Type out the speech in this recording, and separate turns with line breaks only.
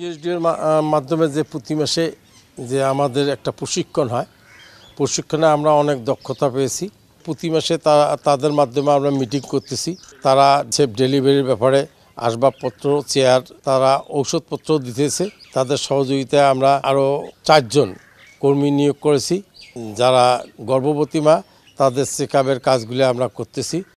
ইউএসডিওর মাধ্যমে যে প্রতি মাসে যে আমাদের একটা প্রশিক্ষণ হয় প্রশিক্ষণে আমরা অনেক দক্ষতা পেয়েছি প্রতি মাসে তাদের মাধ্যমে আমরা মিটিং করতেছি তারা যে ডেলিভারির ব্যাপারে আসবাবপত্র চেয়ার তারা ঔষধপত্র দিতেছে তাদের সহযোগিতায় আমরা আরও চারজন কর্মী নিয়োগ করেছি যারা গর্ভবতী মা তাদের চেক কাজগুলি আমরা করতেছি